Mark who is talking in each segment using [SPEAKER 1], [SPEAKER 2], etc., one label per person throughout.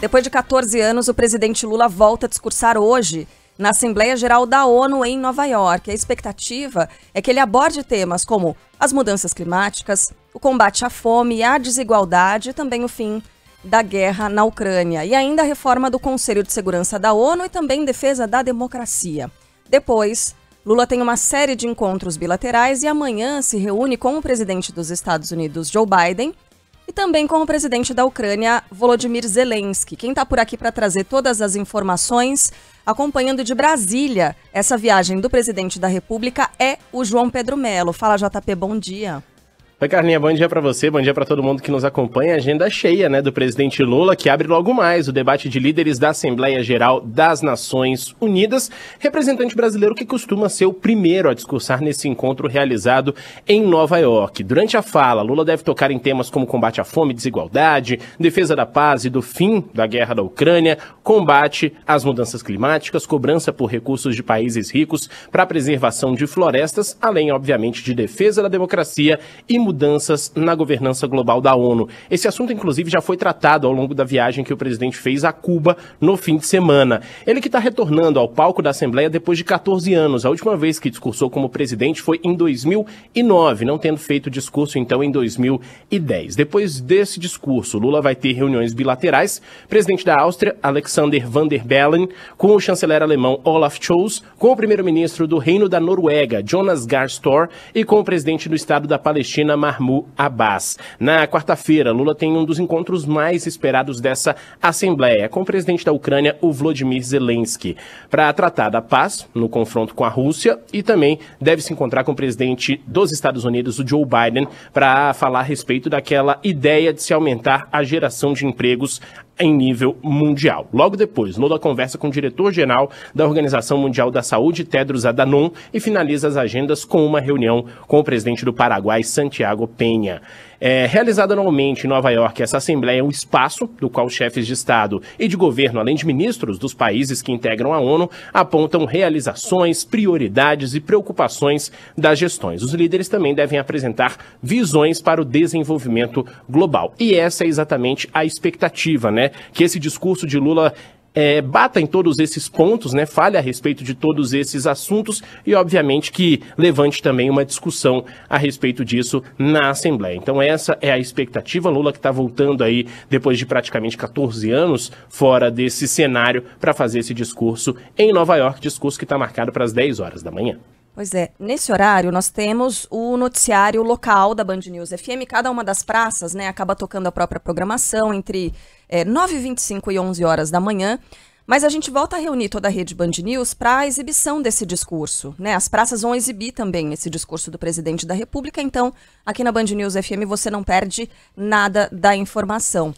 [SPEAKER 1] Depois de 14 anos, o presidente Lula volta a discursar hoje na Assembleia Geral da ONU em Nova York. A expectativa é que ele aborde temas como as mudanças climáticas, o combate à fome, e à desigualdade e também o fim da guerra na Ucrânia e ainda a reforma do Conselho de Segurança da ONU e também defesa da democracia. Depois, Lula tem uma série de encontros bilaterais e amanhã se reúne com o presidente dos Estados Unidos, Joe Biden, e também com o presidente da Ucrânia, Volodymyr Zelensky. Quem está por aqui para trazer todas as informações, acompanhando de Brasília essa viagem do presidente da República, é o João Pedro Melo. Fala, JP, bom dia.
[SPEAKER 2] Oi, Carlinha, bom dia para você, bom dia para todo mundo que nos acompanha. Agenda cheia, né, do presidente Lula, que abre logo mais o debate de líderes da Assembleia Geral das Nações Unidas, representante brasileiro que costuma ser o primeiro a discursar nesse encontro realizado em Nova York. Durante a fala, Lula deve tocar em temas como combate à fome desigualdade, defesa da paz e do fim da guerra da Ucrânia, combate às mudanças climáticas, cobrança por recursos de países ricos para a preservação de florestas, além, obviamente, de defesa da democracia e mudanças na governança global da ONU. Esse assunto, inclusive, já foi tratado ao longo da viagem que o presidente fez a Cuba no fim de semana. Ele que está retornando ao palco da Assembleia depois de 14 anos. A última vez que discursou como presidente foi em 2009, não tendo feito discurso, então, em 2010. Depois desse discurso, Lula vai ter reuniões bilaterais. Presidente da Áustria, Alexander van der Bellen, com o chanceler alemão Olaf Scholz, com o primeiro-ministro do Reino da Noruega, Jonas Gahr Store, e com o presidente do Estado da Palestina, Marmu Abbas. Na quarta-feira, Lula tem um dos encontros mais esperados dessa Assembleia, com o presidente da Ucrânia, o Vladimir Zelensky, para tratar da paz no confronto com a Rússia e também deve se encontrar com o presidente dos Estados Unidos, o Joe Biden, para falar a respeito daquela ideia de se aumentar a geração de empregos em nível mundial. Logo depois, Lula conversa com o diretor-geral da Organização Mundial da Saúde, Tedros Adhanom, e finaliza as agendas com uma reunião com o presidente do Paraguai, Santiago Penha. É, realizada anualmente em Nova York, essa Assembleia é um espaço do qual chefes de Estado e de governo, além de ministros dos países que integram a ONU, apontam realizações, prioridades e preocupações das gestões. Os líderes também devem apresentar visões para o desenvolvimento global. E essa é exatamente a expectativa, né? Que esse discurso de Lula é, bata em todos esses pontos, né, fale a respeito de todos esses assuntos e, obviamente, que levante também uma discussão a respeito disso na Assembleia. Então, essa é a expectativa. Lula que está voltando aí depois de praticamente 14 anos fora desse cenário para fazer esse discurso em Nova York, discurso que está marcado para as 10 horas da manhã.
[SPEAKER 1] Pois é, nesse horário nós temos o noticiário local da Band News FM, cada uma das praças, né, acaba tocando a própria programação entre é, eh, 9h25 e 11 horas da manhã, mas a gente volta a reunir toda a rede Band News para a exibição desse discurso, né, as praças vão exibir também esse discurso do presidente da república, então aqui na Band News FM você não perde nada da informação.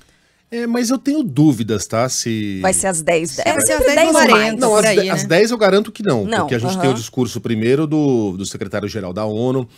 [SPEAKER 1] É, mas eu tenho
[SPEAKER 3] dúvidas, tá? Se. Vai
[SPEAKER 1] ser às 10 h é, Vai ser às 10 40 Não, às, 10,
[SPEAKER 3] né? 10 eu garanto que não, não porque a gente uh tem o discurso primeiro do, do secretário-geral da ONU,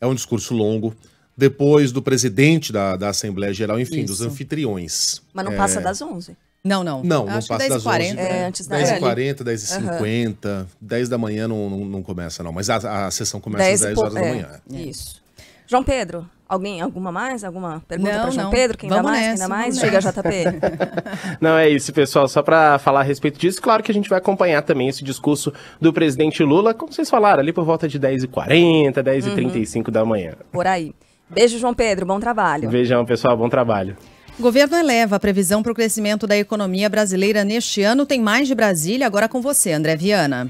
[SPEAKER 3] é um discurso longo. Depois do presidente da, da Assembleia Geral, enfim, Isso. dos anfitriões. Mas não é... passa
[SPEAKER 4] das 11. Não, não. Não, não passa 10 das 40, 11. É, é, antes da 10 h 40, 10 e uhum.
[SPEAKER 3] 50, 10 da manhã não, não, não começa não, mas a, a sessão começa 10 às 10 horas é. da manhã.
[SPEAKER 4] É. Isso. João Pedro,
[SPEAKER 1] Alguém, alguma mais? Alguma pergunta para João não. Pedro? Quem vamos dá mais? Nessa, quem dá mais? Chega, nessa. JP.
[SPEAKER 2] não, é isso, pessoal. Só para falar a respeito disso, claro que a gente vai acompanhar também esse discurso do presidente Lula, como vocês falaram, ali por volta de 10h40, 10h35 uhum. da manhã.
[SPEAKER 4] Por aí. Beijo, João Pedro. Bom trabalho.
[SPEAKER 2] Beijão, pessoal. Bom trabalho.
[SPEAKER 4] O governo eleva a previsão para o crescimento da economia brasileira neste ano. Tem mais de Brasília agora com você, André Viana.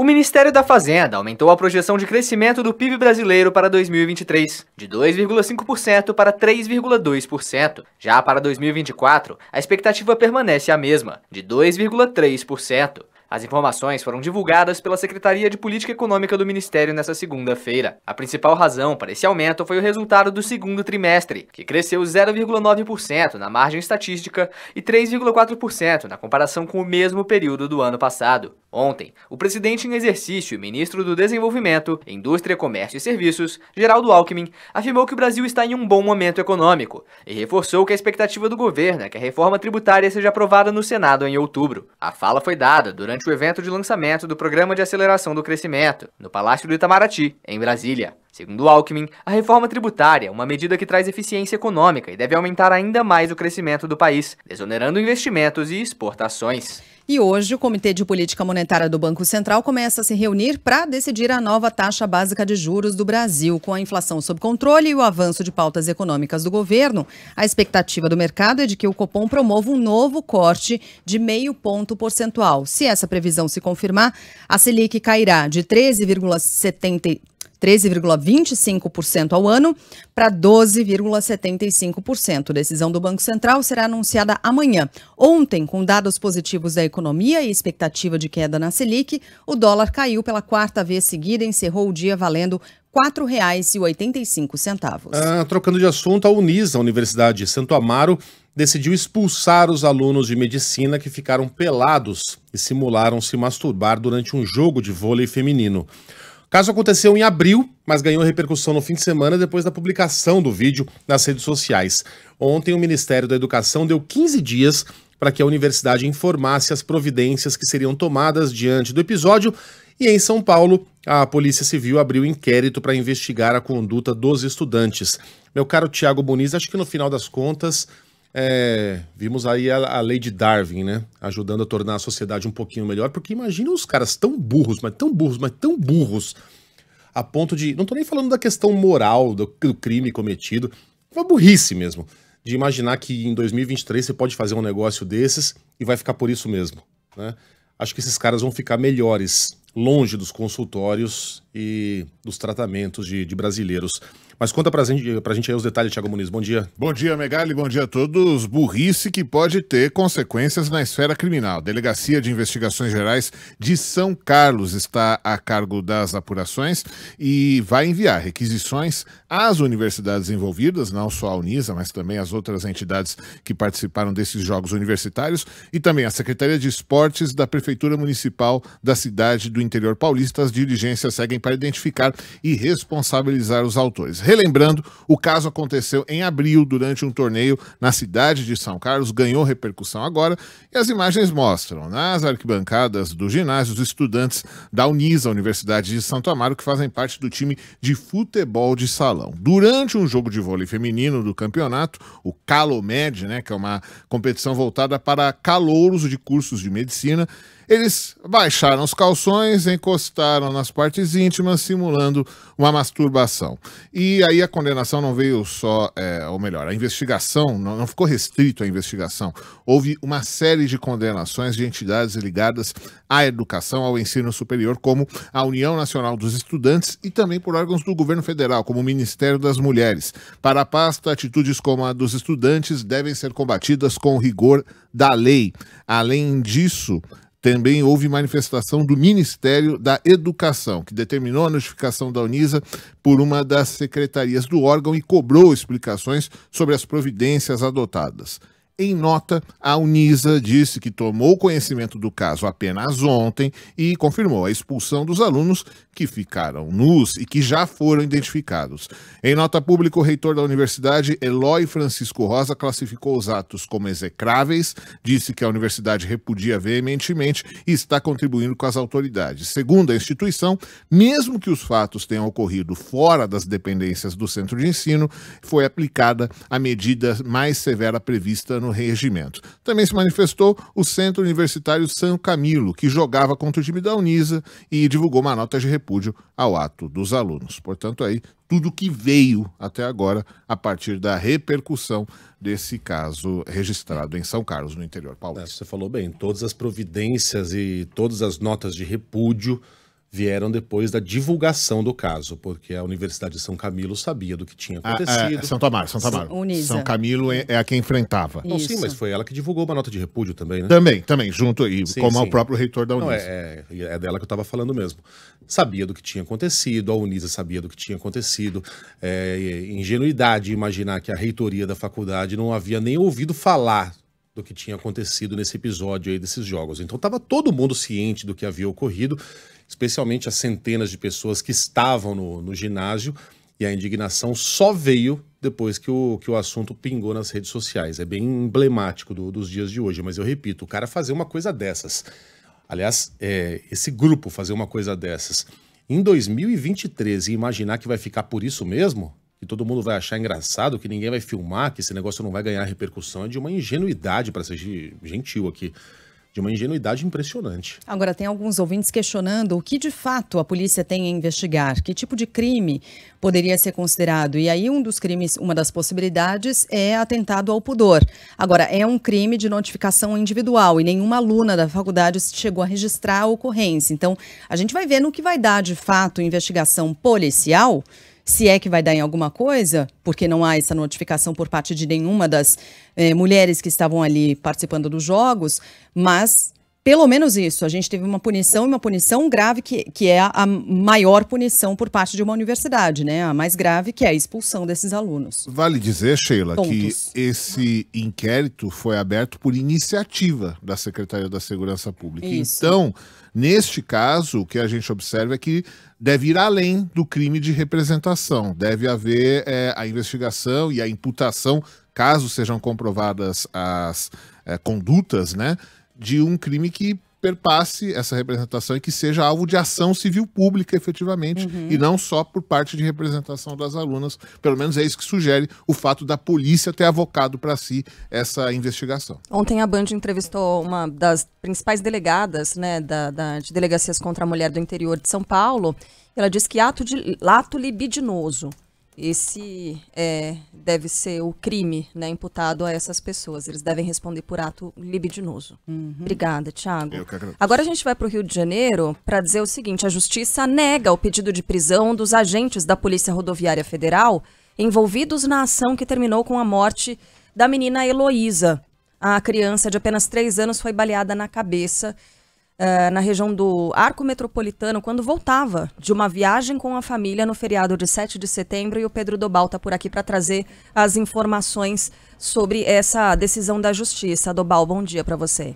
[SPEAKER 5] O Ministério da Fazenda aumentou a projeção de crescimento do PIB brasileiro para 2023, de 2,5% para 3,2%. Já para 2024, a expectativa permanece a mesma, de 2,3%. As informações foram divulgadas pela Secretaria de Política Econômica do Ministério nesta segunda-feira. A principal razão para esse aumento foi o resultado do segundo trimestre, que cresceu 0,9% na margem estatística e 3,4% na comparação com o mesmo período do ano passado. Ontem, o presidente em exercício e ministro do Desenvolvimento, Indústria, Comércio e Serviços, Geraldo Alckmin, afirmou que o Brasil está em um bom momento econômico e reforçou que a expectativa do governo é que a reforma tributária seja aprovada no Senado em outubro. A fala foi dada durante durante o evento de lançamento do Programa de Aceleração do Crescimento, no Palácio do Itamaraty, em Brasília. Segundo Alckmin, a reforma tributária é uma medida que traz eficiência econômica e deve aumentar ainda mais o crescimento do país, desonerando investimentos e exportações.
[SPEAKER 4] E hoje, o Comitê de Política Monetária do Banco Central começa a se reunir para decidir a nova taxa básica de juros do Brasil. Com a inflação sob controle e o avanço de pautas econômicas do governo, a expectativa do mercado é de que o Copom promova um novo corte de meio ponto percentual. Se essa previsão se confirmar, a Selic cairá de 13,70%. 13,25% ao ano para 12,75%. Decisão do Banco Central será anunciada amanhã. Ontem, com dados positivos da economia e expectativa de queda na Selic, o dólar caiu pela quarta vez seguida e encerrou o dia valendo R$ 4,85.
[SPEAKER 3] Ah, trocando de assunto, a Unisa, a Universidade de Santo Amaro, decidiu expulsar os alunos de medicina que ficaram pelados e simularam se masturbar durante um jogo de vôlei feminino. O caso aconteceu em abril, mas ganhou repercussão no fim de semana depois da publicação do vídeo nas redes sociais. Ontem, o Ministério da Educação deu 15 dias para que a universidade informasse as providências que seriam tomadas diante do episódio. E em São Paulo, a Polícia Civil abriu inquérito para investigar a conduta dos estudantes. Meu caro Tiago Muniz, acho que no final das contas é, vimos aí a, a, lei de Darwin, né? Ajudando a tornar a sociedade um pouquinho melhor, porque imagina os caras tão burros, mas tão burros, mas tão burros, a ponto de. Não tô nem falando da questão moral, do, do crime cometido, uma burrice mesmo. De imaginar que em 2023 você pode fazer um negócio desses e vai ficar por isso mesmo, né? Acho que esses caras vão ficar melhores longe dos consultórios e dos tratamentos de, de brasileiros. Mas conta pra gente,
[SPEAKER 6] pra gente aí os detalhes, Thiago Muniz. Bom dia. Bom dia, Megali. Bom dia a todos. Burrice que pode ter consequências na esfera criminal. Delegacia de Investigações Gerais de São Carlos está a cargo das apurações e vai enviar requisições às universidades envolvidas, não só a Unisa, mas também as outras entidades que participaram desses jogos universitários e também a Secretaria de Esportes da Prefeitura Municipal da cidade do interior paulista. As diligências seguem para identificar e responsabilizar os autores. Relembrando, o caso aconteceu em abril durante um torneio na cidade de São Carlos, ganhou repercussão agora e as imagens mostram nas né, arquibancadas do ginásio os estudantes da Unisa, Universidade de Santo Amaro, que fazem parte do time de futebol de salão. Durante um jogo de vôlei feminino do campeonato, o Calomed, né, que é uma competição voltada para calouros de cursos de medicina, eles baixaram os calções, encostaram nas partes íntimas, simulando uma masturbação. E aí a condenação não veio só, é, ou melhor, a investigação não, não ficou restrito à investigação. Houve uma série de condenações de entidades ligadas à educação, ao ensino superior, como a União Nacional dos Estudantes e também por órgãos do governo federal, como o Ministério das Mulheres. Para a pasta, atitudes como a dos estudantes devem ser combatidas com rigor da lei. Além disso, também houve manifestação do Ministério da Educação, que determinou a notificação da Unisa por uma das secretarias do órgão e cobrou explicações sobre as providências adotadas. Em nota, a Unisa disse que tomou conhecimento do caso apenas ontem e confirmou a expulsão dos alunos que ficaram nus e que já foram identificados. Em nota pública, o reitor da universidade, Eloy Francisco Rosa, classificou os atos como execráveis, disse que a universidade repudia veementemente e está contribuindo com as autoridades. Segundo a instituição, mesmo que os fatos tenham ocorrido fora das dependências do centro de ensino, foi aplicada a medida mais severa prevista no no regimento. Também se manifestou o Centro Universitário São Camilo, que jogava contra o time da Unisa e divulgou uma nota de repúdio ao ato dos alunos. Portanto, aí tudo que veio até agora a partir da repercussão desse caso registrado em São Carlos, no interior paulista. É, você falou bem, todas as providências e todas as notas de repúdio
[SPEAKER 3] vieram depois da divulgação do caso, porque a Universidade de São Camilo sabia do que tinha acontecido. Ah, é, é São Tomás,
[SPEAKER 6] São Tomás. São Camilo é, é a que enfrentava. Não, sim, mas
[SPEAKER 3] foi ela que divulgou uma nota de repúdio também, né? Também,
[SPEAKER 6] também, junto, e sim, como sim. ao próprio reitor da é, Unisa. Não, é, é, dela que eu estava falando
[SPEAKER 3] mesmo. Sabia do que tinha acontecido, a Unisa sabia do que tinha acontecido. É, ingenuidade imaginar que a reitoria da faculdade não havia nem ouvido falar do que tinha acontecido nesse episódio aí desses jogos. Então estava todo mundo ciente do que havia ocorrido especialmente as centenas de pessoas que estavam no, no ginásio, e a indignação só veio depois que o, que o assunto pingou nas redes sociais. É bem emblemático do, dos dias de hoje, mas eu repito, o cara fazer uma coisa dessas. Aliás, é, esse grupo fazer uma coisa dessas em 2023 e imaginar que vai ficar por isso mesmo, que todo mundo vai achar engraçado, que ninguém vai filmar, que esse negócio não vai ganhar repercussão, é de uma ingenuidade, para ser gentil aqui de uma ingenuidade impressionante.
[SPEAKER 4] Agora, tem alguns ouvintes questionando o que de fato a polícia tem a investigar, que tipo de crime poderia ser considerado. E aí, um dos crimes, uma das possibilidades é atentado ao pudor. Agora, é um crime de notificação individual e nenhuma aluna da faculdade chegou a registrar a ocorrência. Então, a gente vai ver no que vai dar de fato investigação policial se é que vai dar em alguma coisa, porque não há essa notificação por parte de nenhuma das eh, mulheres que estavam ali participando dos jogos, mas pelo menos isso. A gente teve uma punição e uma punição grave, que, que é a, a, maior punição por parte de uma universidade, né? A mais grave, que é a expulsão desses
[SPEAKER 6] alunos. Vale dizer, Sheila, Pontos. que esse inquérito foi aberto por iniciativa da Secretaria da Segurança Pública. Isso. Então Neste caso, o que a gente observa é que deve ir além do crime de representação, deve haver é, a investigação e a imputação, caso sejam comprovadas as é, condutas, né, de um crime que perpasse essa representação e que seja alvo de ação civil pública, efetivamente, uhum. e não só por parte de representação das alunas. Pelo menos é isso que sugere o fato da polícia ter avocado para si essa investigação. Ontem a Band
[SPEAKER 1] entrevistou uma das principais delegadas né, da, da, de Delegacias contra a Mulher do Interior de São Paulo. Ela disse que ato, de, ato libidinoso esse é, deve ser o crime né, imputado a essas pessoas. Eles devem responder por ato libidinoso. Uhum. Obrigada, Tiago. Agora a gente vai para o Rio de Janeiro para dizer o seguinte: a justiça nega o pedido de prisão dos agentes da Polícia Rodoviária Federal envolvidos na ação que terminou com a morte da menina Heloísa. A criança de apenas três anos foi baleada na cabeça uh, na região do Arco Metropolitano quando voltava de uma viagem com a família no feriado de 7 de setembro e o Pedro Dobal está por aqui para trazer as informações sobre essa decisão da Justiça. Dobal, bom dia para você.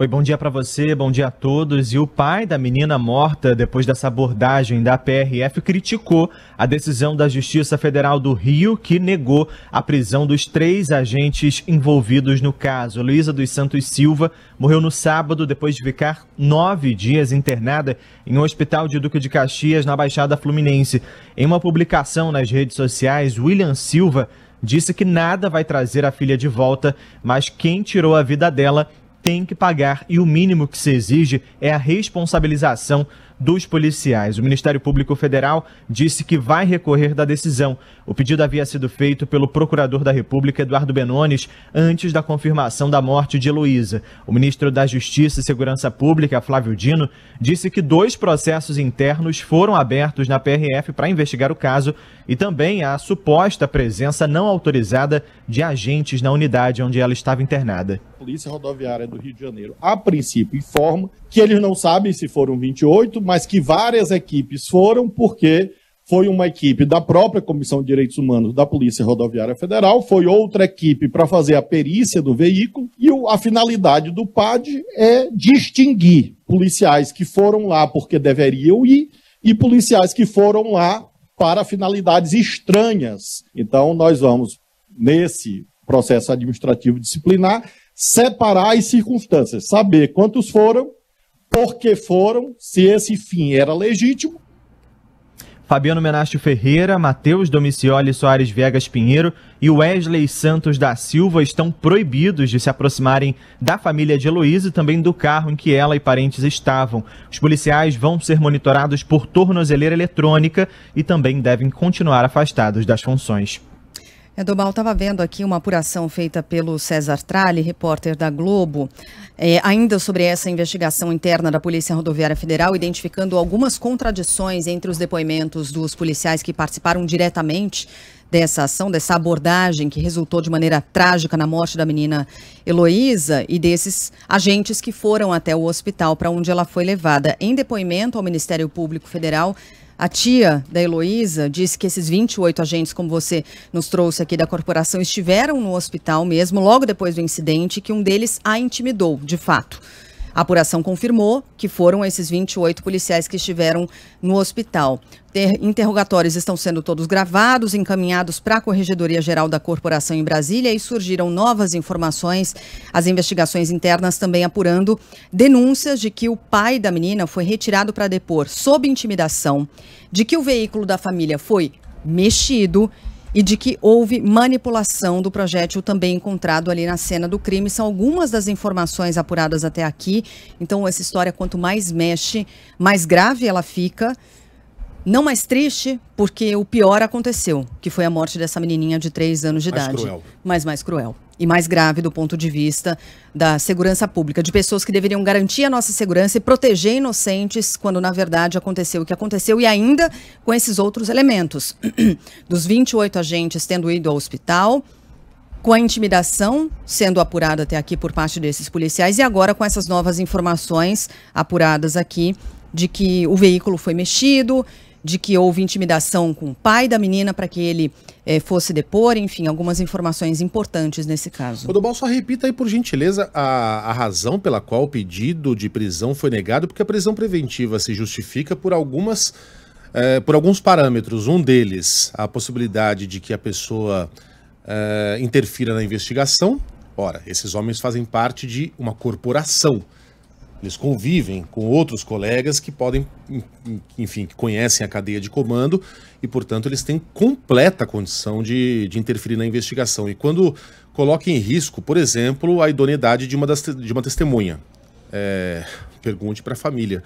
[SPEAKER 7] Oi, bom dia para você, bom dia a todos. E o pai da menina morta depois dessa abordagem da PRF criticou a decisão da Justiça Federal do Rio, que negou a prisão dos três agentes envolvidos no caso. Luísa dos Santos Silva morreu no sábado depois de ficar nove dias internada em um hospital de Duque de Caxias, na Baixada Fluminense. Em uma publicação nas redes sociais, William Silva disse que nada vai trazer a filha de volta, mas quem tirou a vida dela tem que pagar e o mínimo que se exige é a responsabilização dos policiais. O Ministério Público Federal disse que vai recorrer da decisão. O pedido havia sido feito pelo Procurador da República, Eduardo Benones, antes da confirmação da morte de Heloísa. O ministro da Justiça e Segurança Pública, Flávio Dino, disse que dois processos internos foram abertos na PRF para investigar o caso e também a suposta presença não autorizada de agentes na unidade onde ela estava internada.
[SPEAKER 8] Polícia Rodoviária do Rio de Janeiro, a princípio, informa que eles não sabem se foram 28, mas que várias equipes foram porque foi uma equipe da própria Comissão de Direitos Humanos da Polícia Rodoviária Federal, foi outra equipe para fazer a perícia do veículo, e a finalidade do PAD é distinguir policiais que foram lá porque deveriam ir e policiais que foram lá para finalidades estranhas. Então, nós vamos, nesse processo administrativo disciplinar, separar as circunstâncias, saber quantos foram porque foram, se esse fim era legítimo.
[SPEAKER 7] Fabiano Menacho Ferreira, Matheus Domicioli Soares Vegas Pinheiro e Wesley Santos da Silva estão proibidos de se aproximarem da família de Heloísa e também do carro em que ela e parentes estavam. Os policiais vão ser monitorados por tornozeleira eletrônica e também devem continuar afastados das funções.
[SPEAKER 4] Edomal, estava vendo aqui uma apuração feita pelo César Tralli, repórter da Globo, é, ainda sobre essa investigação interna da Polícia Rodoviária Federal, identificando algumas contradições entre os depoimentos dos policiais que participaram diretamente dessa ação, dessa abordagem que resultou de maneira trágica na morte da menina Heloísa e desses agentes que foram até o hospital para onde ela foi levada. Em depoimento ao Ministério Público Federal, a tia da Heloísa disse que esses 28 agentes, como você nos trouxe aqui da corporação, estiveram no hospital mesmo logo depois do incidente, que um deles a intimidou, de fato. A apuração confirmou que foram esses 28 policiais que estiveram no hospital. Interrogatórios estão sendo todos gravados, encaminhados para a Corregedoria Geral da Corporação em Brasília e surgiram novas informações. As investigações internas também apurando denúncias de que o pai da menina foi retirado para depor sob intimidação, de que o veículo da família foi mexido e de que houve manipulação do projétil também encontrado ali na cena do crime. São algumas das informações apuradas até aqui. Então, essa história, quanto mais mexe, mais grave ela fica. Não mais triste, porque o pior aconteceu, que foi a morte dessa menininha de 3 anos de mais idade. Cruel. Mas mais cruel e mais grave do ponto de vista da segurança pública, de pessoas que deveriam garantir a nossa segurança e proteger inocentes quando, na verdade, aconteceu o que aconteceu e ainda com esses outros elementos. Dos 28 agentes tendo ido ao hospital, com a intimidação sendo apurada até aqui por parte desses policiais e agora com essas novas informações apuradas aqui de que o veículo foi mexido de que houve intimidação com o pai da menina para que ele eh, fosse depor, enfim, algumas informações importantes nesse caso. O
[SPEAKER 3] Odobal, só repita aí, por gentileza, a, a razão pela qual o pedido de prisão foi negado, porque a prisão preventiva se justifica por algumas. Eh, por alguns parâmetros. Um deles, a possibilidade de que a pessoa eh, interfira na investigação. Ora, esses homens fazem parte de uma corporação. Eles convivem com outros colegas que podem, enfim, que conhecem a cadeia de comando e, portanto, eles têm completa condição de, de interferir na investigação. E quando coloca em risco, por exemplo, a idoneidade de uma, das, de uma testemunha, é, pergunte para a família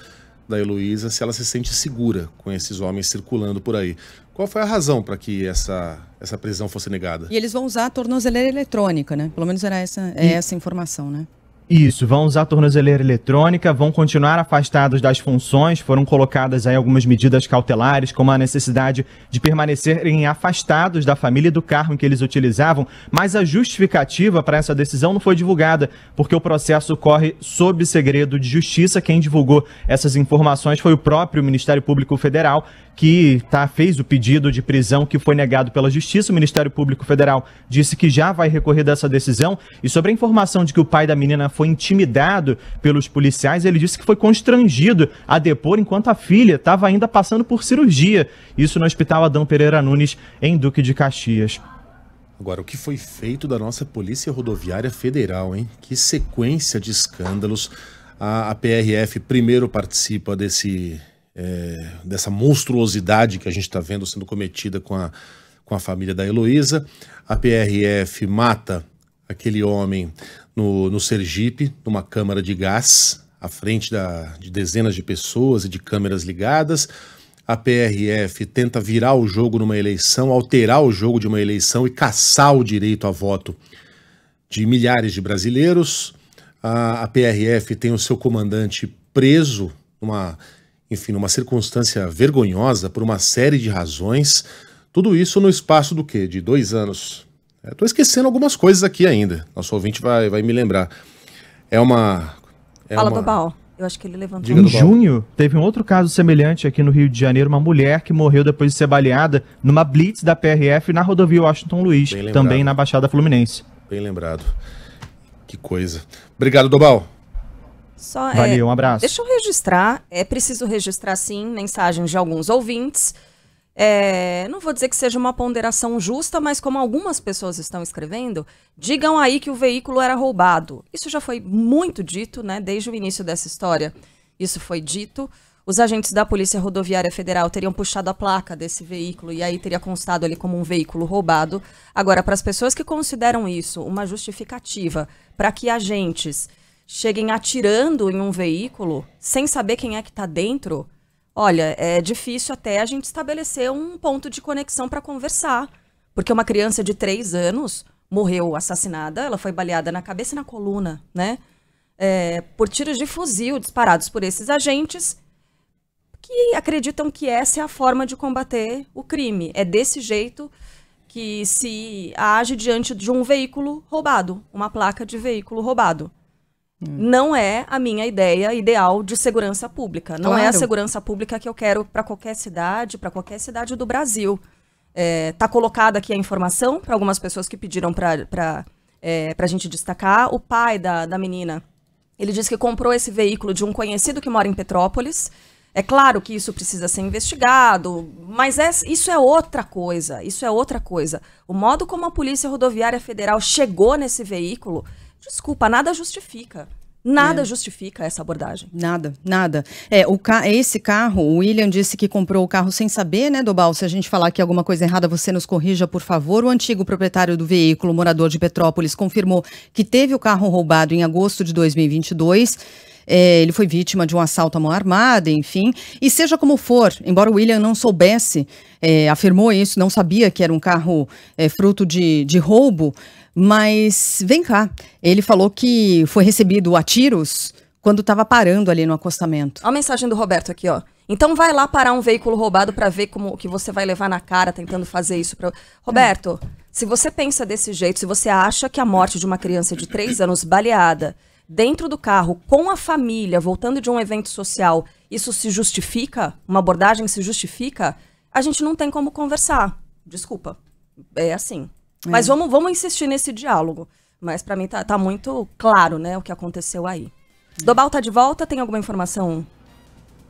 [SPEAKER 3] da Heloísa se ela se sente segura com esses homens circulando por aí. Qual foi a razão para que essa, essa prisão
[SPEAKER 7] fosse negada?
[SPEAKER 4] E eles vão usar a tornozeleira eletrônica, né? Pelo menos era essa, é e... essa informação, né?
[SPEAKER 7] Isso, vão usar tornozeleira eletrônica, vão continuar afastados das funções, foram colocadas aí algumas medidas cautelares, como a necessidade de permanecerem afastados da família e do carro em que eles utilizavam, mas a justificativa para essa decisão não foi divulgada, porque o processo corre sob segredo de justiça. Quem divulgou essas informações foi o próprio Ministério Público Federal, que tá, fez o pedido de prisão que foi negado pela Justiça. O Ministério Público Federal disse que já vai recorrer dessa decisão. E sobre a informação de que o pai da menina foi intimidado pelos policiais, ele disse que foi constrangido a depor enquanto a filha estava ainda passando por cirurgia. Isso no Hospital Adão Pereira Nunes, em Duque de Caxias.
[SPEAKER 3] Agora, o que foi feito da nossa Polícia Rodoviária Federal, hein? Que sequência de escândalos. a, a PRF primeiro participa desse é, dessa monstruosidade que a gente está vendo sendo cometida com a, com a família da Heloísa. A PRF mata aquele homem no, no Sergipe, numa câmara de gás, à frente da, de dezenas de pessoas e de câmeras ligadas. A PRF tenta virar o jogo numa eleição, alterar o jogo de uma eleição e caçar o direito a voto de milhares de brasileiros. A, a PRF tem o seu comandante preso numa enfim, numa circunstância vergonhosa por uma série de razões. Tudo isso no espaço do quê? De dois anos. Estou é, esquecendo algumas coisas aqui ainda. Nosso ouvinte vai, vai me lembrar.
[SPEAKER 7] É uma. É Fala uma...
[SPEAKER 1] do Eu acho que ele levantou. Diga em
[SPEAKER 7] junho, teve um outro caso semelhante aqui no Rio de Janeiro, uma mulher que morreu depois de ser baleada numa blitz da PRF na rodovia Washington Luiz, também na Baixada Fluminense.
[SPEAKER 3] Bem lembrado. Que coisa. Obrigado, Dobal.
[SPEAKER 1] Só, é, Valeu, é, um abraço. Deixa eu registrar. É preciso registrar, sim, mensagens de alguns ouvintes. É, não vou dizer que seja uma ponderação justa, mas como algumas pessoas estão escrevendo, digam aí que o veículo era roubado. Isso já foi muito dito, né? Desde o início dessa história, isso foi dito. Os agentes da Polícia Rodoviária Federal teriam puxado a placa desse veículo e aí teria constado ali como um veículo roubado. Agora, para as pessoas que consideram isso uma justificativa para que agentes cheguem atirando em um veículo sem saber quem é que está dentro, olha, é difícil até a gente estabelecer um ponto de conexão para conversar. Porque uma criança de três anos morreu assassinada, ela foi baleada na cabeça e na coluna, né? É, por tiros de fuzil disparados por esses agentes que acreditam que essa é a forma de combater o crime. É desse jeito que se age diante de um veículo roubado, uma placa de veículo roubado. Hum. Não é a minha ideia ideal de segurança pública. Não claro. é a segurança pública que eu quero para qualquer cidade, para qualquer cidade do Brasil. Está é, colocada aqui a informação para algumas pessoas que pediram para é, a gente destacar. O pai da, da menina, ele disse que comprou esse veículo de um conhecido que mora em Petrópolis. É claro que isso precisa ser investigado, mas é, isso é outra coisa. Isso é outra coisa. O modo como a Polícia Rodoviária Federal chegou nesse veículo Desculpa, nada justifica.
[SPEAKER 4] Nada é. justifica essa abordagem. Nada, nada. É, o ca esse carro, o William disse que comprou o carro sem saber, né, Dobal? Se a gente falar aqui alguma coisa errada, você nos corrija, por favor. O antigo proprietário do veículo, morador de Petrópolis, confirmou que teve o carro roubado em agosto de 2022. É, ele foi vítima de um assalto à mão armada, enfim. E seja como for, embora o William não soubesse, é, afirmou isso, não sabia que era um carro é, fruto de, de roubo, mas vem cá, ele falou que foi recebido a tiros quando estava parando ali no acostamento.
[SPEAKER 1] Olha a mensagem do Roberto aqui, ó. Então vai lá parar um veículo roubado para ver como que você vai levar na cara tentando fazer isso. Roberto, se você pensa desse jeito, se você acha que a morte de uma criança de três anos baleada dentro do carro com a família, voltando de um evento social, isso se justifica? Uma abordagem se justifica? A gente não tem como conversar. Desculpa. É assim. Mas é. vamos, vamos insistir nesse diálogo. Mas para mim tá, tá, muito claro, né, o que aconteceu aí. Dobal tá de volta, tem alguma informação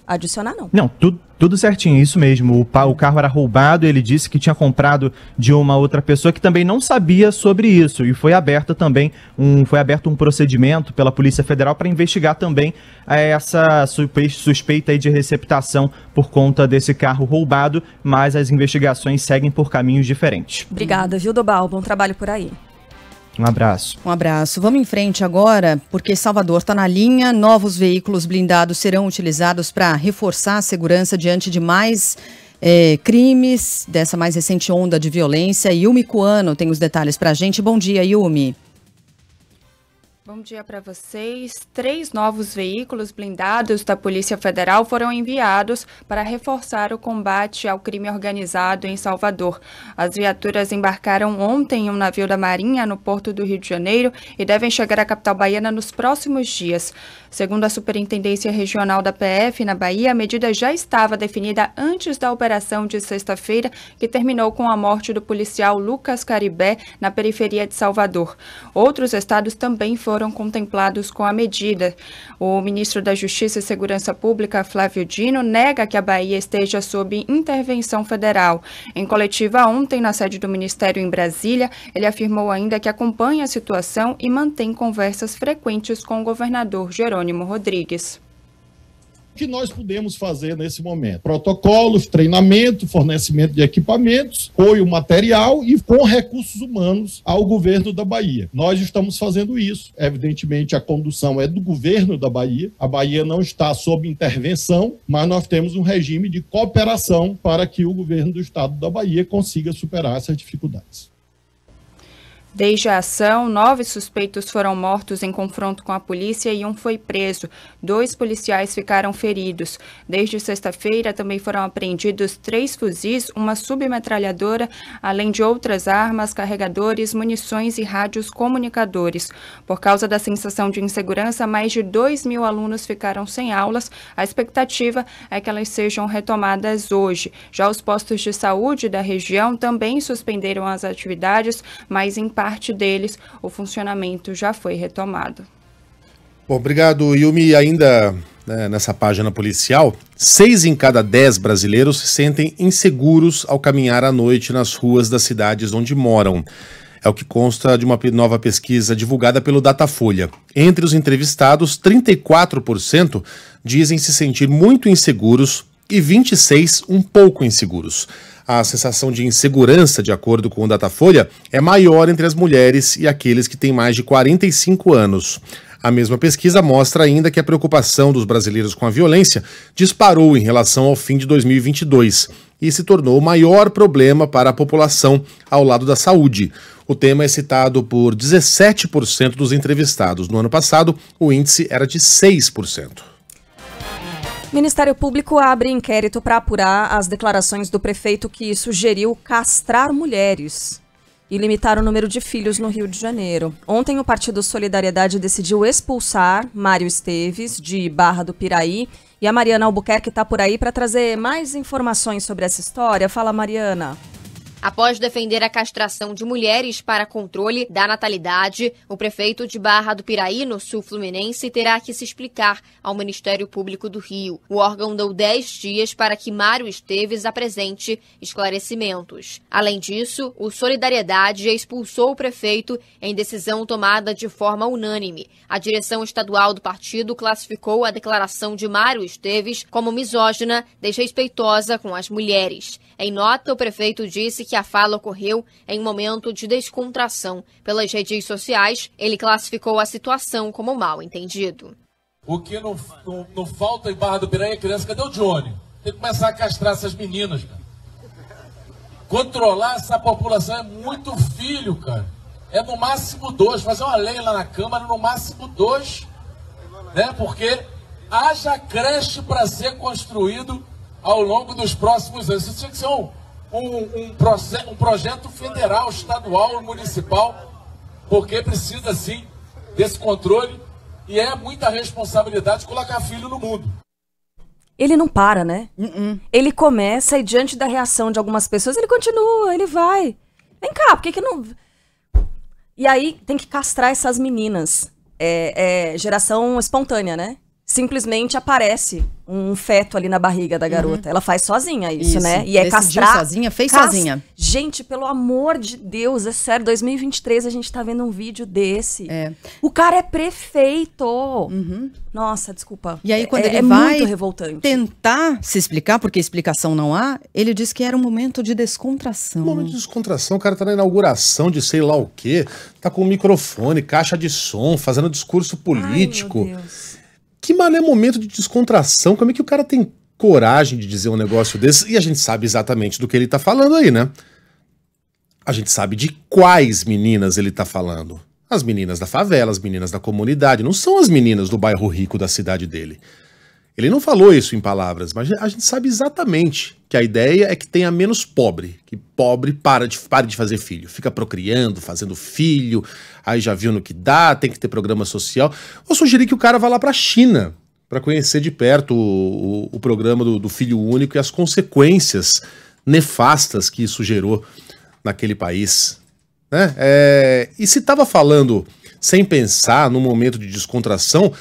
[SPEAKER 1] Adicionar não.
[SPEAKER 7] Não, tudo, tudo certinho, isso mesmo. O, o, carro era roubado, ele disse que tinha comprado de uma outra pessoa que também não sabia sobre isso. E foi aberto também um, foi aberto um procedimento pela Polícia Federal para investigar também é, essa suspeita suspeita de receptação por conta desse carro roubado, mas as investigações seguem por caminhos diferentes.
[SPEAKER 4] Obrigada, viu, Dobal? Bom trabalho por aí.
[SPEAKER 7] Um abraço.
[SPEAKER 4] Um abraço. Vamos em frente agora, porque Salvador está na linha. Novos veículos blindados serão utilizados para reforçar a segurança diante de mais é, crimes, dessa mais recente onda de violência. Yumi Cuano tem os detalhes para a gente. Bom dia, Yumi.
[SPEAKER 9] Bom dia para vocês. Três novos veículos blindados da Polícia Federal foram enviados para reforçar o combate ao crime organizado em Salvador. As viaturas embarcaram ontem em um navio da Marinha no porto do Rio de Janeiro e devem chegar à capital baiana nos próximos dias. Segundo a Superintendência Regional da PF na Bahia, a medida já estava definida antes da operação de sexta-feira, que terminou com a morte do policial Lucas Caribé na periferia de Salvador. Outros estados também foram contemplados com a medida. O ministro da Justiça e Segurança Pública, Flávio Dino, nega que a Bahia esteja sob intervenção federal. Em coletiva ontem na sede do Ministério em Brasília, ele afirmou ainda que acompanha a situação e mantém conversas frequentes com o governador Jerônimo Jerônimo Rodrigues
[SPEAKER 8] que nós podemos fazer nesse momento? Protocolos, treinamento, fornecimento de equipamentos, apoio material e com recursos humanos ao governo da Bahia. Nós estamos fazendo isso. Evidentemente, a condução é do governo da Bahia. A Bahia não está sob intervenção, mas nós temos um regime de cooperação para que o governo do estado da Bahia consiga superar essas dificuldades.
[SPEAKER 9] Desde a ação, nove suspeitos foram mortos em confronto com a polícia e um foi preso. Dois policiais ficaram feridos. Desde sexta-feira, também foram apreendidos três fuzis, uma submetralhadora, além de outras armas, carregadores, munições e rádios comunicadores. Por causa da sensação de insegurança, mais de 2 mil alunos ficaram sem aulas. A expectativa é que elas sejam retomadas hoje. Já os postos de saúde da região também suspenderam as atividades, mas em parte deles o funcionamento já foi retomado.
[SPEAKER 3] obrigado, Yumi. Ainda né, nessa página policial, seis em cada dez brasileiros se sentem inseguros ao caminhar à noite nas ruas das cidades onde moram. É o que consta de uma nova pesquisa divulgada pelo Datafolha. Entre os entrevistados, 34% dizem se sentir muito inseguros e 26 um pouco inseguros. A sensação de insegurança, de acordo com o Datafolha, é maior entre as mulheres e aqueles que têm mais de 45 anos. A mesma pesquisa mostra ainda que a preocupação dos brasileiros com a violência disparou em relação ao fim de 2022 e se tornou o maior problema para a população ao lado da saúde. O tema é citado por 17% dos entrevistados. No ano passado, o índice era de 6%.
[SPEAKER 1] Ministério Público abre inquérito para apurar as declarações do prefeito que sugeriu castrar mulheres e limitar o número de filhos no Rio de Janeiro. Ontem, o Partido Solidariedade decidiu expulsar Mário Esteves, de Barra do Piraí, e a Mariana Albuquerque está por aí para trazer mais informações sobre essa história. Fala, Mariana. Após defender a castração de mulheres para controle da natalidade, o prefeito de Barra do Piraí, no sul fluminense, terá que se explicar ao Ministério Público do Rio. O órgão deu 10 dias para que Mário Esteves apresente esclarecimentos. Além disso, o Solidariedade expulsou o prefeito em decisão tomada de forma unânime. A direção estadual do partido classificou a declaração de Mário Esteves como misógina,
[SPEAKER 9] desrespeitosa com as mulheres. Em nota, o prefeito disse que a fala ocorreu em um momento de descontração. Pelas redes sociais, ele classificou a situação como mal
[SPEAKER 2] entendido. O que não, não, não falta em Barra do Piranha é criança. Cadê o Johnny? Tem que começar a castrar essas meninas, cara. Controlar essa população é muito filho, cara. É no máximo dois. Fazer uma lei lá na Câmara, no máximo dois. Né? Porque haja creche para ser construído ao longo dos próximos anos. Isso tinha que ser um, um, um, um projeto federal, estadual, municipal, porque precisa sim desse controle e é muita responsabilidade colocar filho no mundo.
[SPEAKER 1] Ele não para, né? Uh -uh. Ele começa e diante da reação de algumas pessoas, ele continua, ele vai. Vem cá, por que, que não. E aí tem que castrar essas meninas. É, é, geração espontânea, né? simplesmente aparece um feto ali na barriga da uhum. garota. Uhum. Ela faz sozinha isso, isso. né? E é castrar. sozinha, fez Cas... sozinha. Gente, pelo amor de Deus, é sério, 2023 a gente tá vendo um vídeo desse. É. O cara é prefeito. Uhum. Nossa, desculpa. E aí é, quando é, ele é vai
[SPEAKER 4] tentar se explicar, porque explicação não há, ele diz que era um momento de descontração. Um momento de descontração, o cara tá na inauguração
[SPEAKER 3] de sei lá o quê, tá com um microfone, caixa de som, fazendo discurso político. Ai, meu Deus. Que malé momento de descontração, como é que o cara tem coragem de dizer um negócio desse? E a gente sabe exatamente do que ele tá falando aí, né? A gente sabe de quais meninas ele tá falando. As meninas da favela, as meninas da comunidade, não são as meninas do bairro rico da cidade dele. Ele não falou isso em palavras, mas a gente sabe exatamente que a ideia é que tenha menos pobre, que pobre para de, pare de fazer filho, fica procriando, fazendo filho, aí já viu no que dá, tem que ter programa social. Vou sugerir que o cara vá lá para a China para conhecer de perto o, o, o programa do, do filho único e as consequências nefastas que isso gerou naquele país. Né? É, e se estava falando sem pensar no momento de descontração,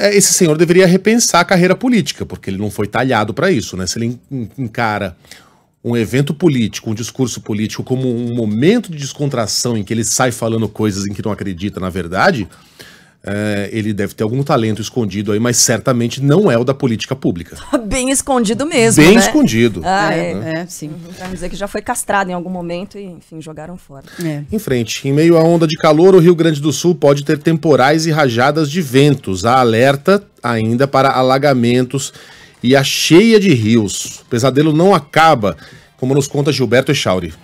[SPEAKER 3] é, esse senhor deveria repensar a carreira política, porque ele não foi talhado para isso, né? Se ele encara um evento político, um discurso político como um momento de descontração em que ele sai falando coisas em que não acredita na verdade, é, ele deve ter algum talento escondido aí, mas certamente não é o da política pública.
[SPEAKER 1] Bem escondido mesmo. Bem né? escondido. Ah, é, é. é né? é, sim. Uhum. dizer que já foi castrado em algum momento e, enfim, jogaram fora.
[SPEAKER 3] É. Em frente, em meio à onda de calor, o Rio Grande do Sul pode ter temporais e rajadas de ventos. Há alerta ainda para alagamentos e a cheia de rios. O pesadelo não acaba, como nos conta Gilberto Echauri.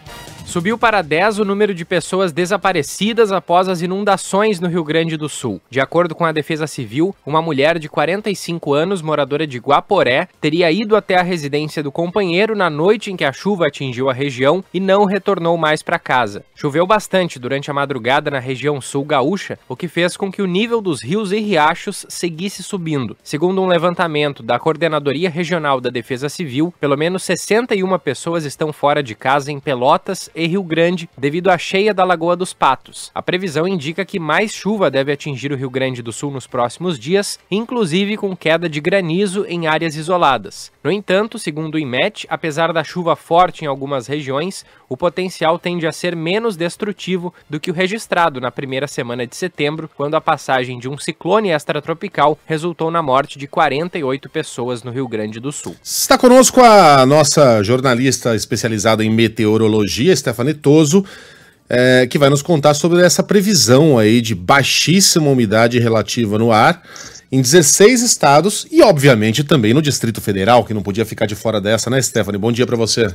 [SPEAKER 10] Subiu para 10 o número de pessoas desaparecidas após as inundações no Rio Grande do Sul. De acordo com a Defesa Civil, uma mulher de 45 anos, moradora de Guaporé, teria ido até a residência do companheiro na noite em que a chuva atingiu a região e não retornou mais para casa. Choveu bastante durante a madrugada na região sul gaúcha, o que fez com que o nível dos rios e riachos seguisse subindo. Segundo um levantamento da Coordenadoria Regional da Defesa Civil, pelo menos 61 pessoas estão fora de casa em Pelotas e e Rio Grande devido à cheia da Lagoa dos Patos. A previsão indica que mais chuva deve atingir o Rio Grande do Sul nos próximos dias, inclusive com queda de granizo em áreas isoladas. No entanto, segundo o IMET, apesar da chuva forte em algumas regiões, o potencial tende a ser menos destrutivo do que o registrado na primeira semana de setembro, quando a passagem de um ciclone extratropical resultou na morte de 48 pessoas no Rio Grande do Sul.
[SPEAKER 2] Está conosco
[SPEAKER 3] a nossa jornalista especializada em meteorologia, Stephanie Toso, é, que vai nos contar sobre essa previsão aí de baixíssima umidade relativa no ar em 16 estados e, obviamente, também no Distrito Federal, que não podia ficar de fora dessa, né, Stephanie? Bom dia para você.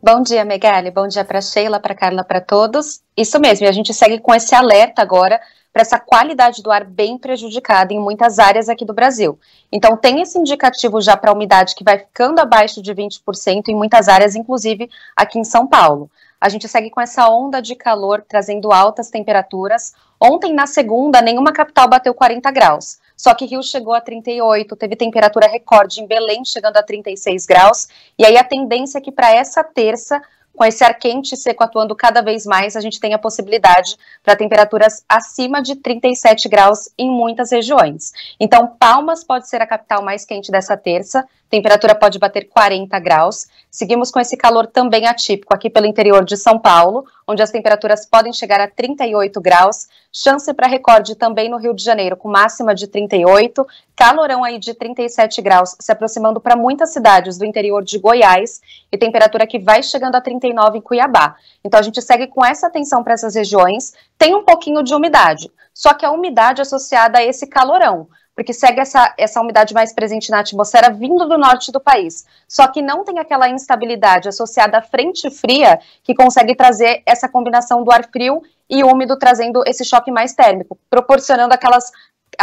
[SPEAKER 11] Bom dia, Megali. Bom dia para Sheila, para Carla, para todos. Isso mesmo, e a gente segue com esse alerta agora para essa qualidade do ar bem prejudicada em muitas áreas aqui do Brasil. Então, tem esse indicativo já para a umidade que vai ficando abaixo de 20% em muitas áreas, inclusive aqui em São Paulo. A gente segue com essa onda de calor trazendo altas temperaturas. Ontem, na segunda, nenhuma capital bateu 40 graus. Só que Rio chegou a 38, teve temperatura recorde em Belém, chegando a 36 graus. E aí a tendência é que para essa terça com esse ar quente e seco atuando cada vez mais, a gente tem a possibilidade para temperaturas acima de 37 graus em muitas regiões. Então, Palmas pode ser a capital mais quente dessa terça, temperatura pode bater 40 graus. Seguimos com esse calor também atípico aqui pelo interior de São Paulo onde as temperaturas podem chegar a 38 graus. Chance para recorde também no Rio de Janeiro, com máxima de 38. Calorão aí de 37 graus, se aproximando para muitas cidades do interior de Goiás. E temperatura que vai chegando a 39 em Cuiabá. Então a gente segue com essa atenção para essas regiões. Tem um pouquinho de umidade, só que a umidade associada a esse calorão porque segue essa, essa umidade mais presente na atmosfera vindo do norte do país. Só que não tem aquela instabilidade associada à frente fria que consegue trazer essa combinação do ar frio e úmido, trazendo esse choque mais térmico, proporcionando aquelas